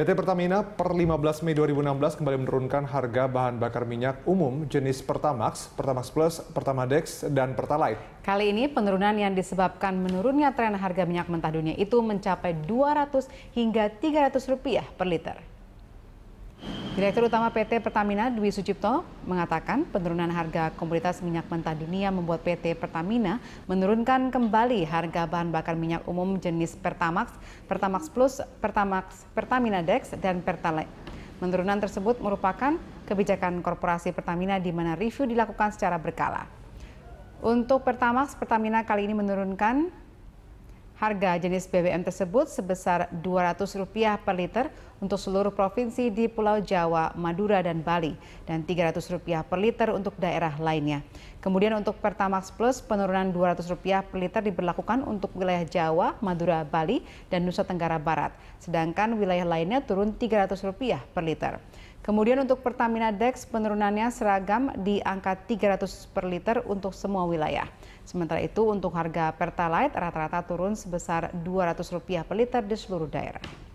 PT Pertamina per 15 Mei 2016 kembali menurunkan harga bahan bakar minyak umum jenis Pertamax, Pertamax Plus, Pertamadex, dan Pertalite. Kali ini penurunan yang disebabkan menurunnya tren harga minyak mentah dunia itu mencapai 200 hingga 300 rupiah per liter. Direktur Utama PT Pertamina Dwi Sucipto mengatakan penurunan harga komoditas minyak mentah dunia membuat PT Pertamina menurunkan kembali harga bahan bakar minyak umum jenis Pertamax, Pertamax Plus, Pertamax, Pertamina Dex, dan Pertalite. Penurunan tersebut merupakan kebijakan korporasi Pertamina di mana review dilakukan secara berkala. Untuk Pertamax, Pertamina kali ini menurunkan Harga jenis BBM tersebut sebesar Rp200 per liter untuk seluruh provinsi di Pulau Jawa, Madura, dan Bali, dan Rp300 per liter untuk daerah lainnya. Kemudian untuk Pertamax Plus, penurunan Rp200 per liter diberlakukan untuk wilayah Jawa, Madura, Bali, dan Nusa Tenggara Barat, sedangkan wilayah lainnya turun Rp300 per liter. Kemudian untuk Pertamina Dex penurunannya seragam di angka 300 per liter untuk semua wilayah. Sementara itu untuk harga Pertalite rata-rata turun sebesar Rp200 per liter di seluruh daerah.